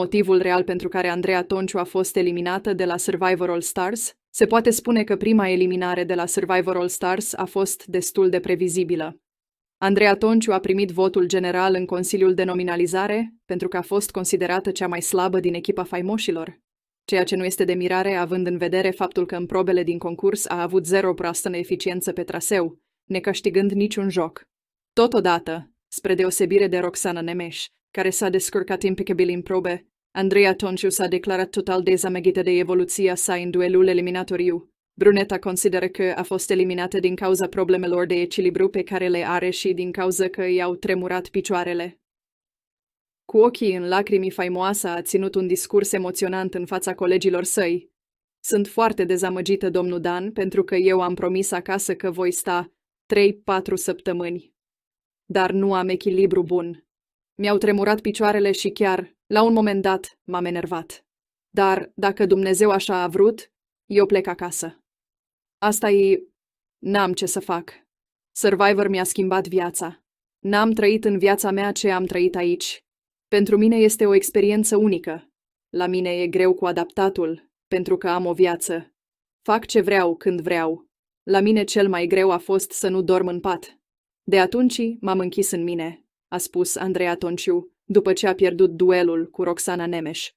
motivul real pentru care Andreea Tonciu a fost eliminată de la Survivor All Stars, se poate spune că prima eliminare de la Survivor All Stars a fost destul de previzibilă. Andreea Tonciu a primit votul general în Consiliul de Nominalizare pentru că a fost considerată cea mai slabă din echipa faimoșilor, ceea ce nu este de mirare având în vedere faptul că în probele din concurs a avut 0% eficiență pe traseu, necăștigând niciun joc. Totodată, spre deosebire de Roxana Nemeș, care s-a descurcat impecabil în probe, Andrea Tonciu s-a declarat total dezamăgită de evoluția sa în duelul eliminatoriu. Bruneta consideră că a fost eliminată din cauza problemelor de echilibru pe care le are și din cauza că i-au tremurat picioarele. Cu ochii în lacrimi faimoasa a ținut un discurs emoționant în fața colegilor săi. Sunt foarte dezamăgită, domnul Dan, pentru că eu am promis acasă că voi sta 3-4 săptămâni. Dar nu am echilibru bun. Mi-au tremurat picioarele și chiar, la un moment dat, m-am enervat. Dar, dacă Dumnezeu așa a vrut, eu plec acasă. Asta e... N-am ce să fac. Survivor mi-a schimbat viața. N-am trăit în viața mea ce am trăit aici. Pentru mine este o experiență unică. La mine e greu cu adaptatul, pentru că am o viață. Fac ce vreau când vreau. La mine cel mai greu a fost să nu dorm în pat. De atunci m-am închis în mine, a spus Andreea Tonciu, după ce a pierdut duelul cu Roxana Nemeș.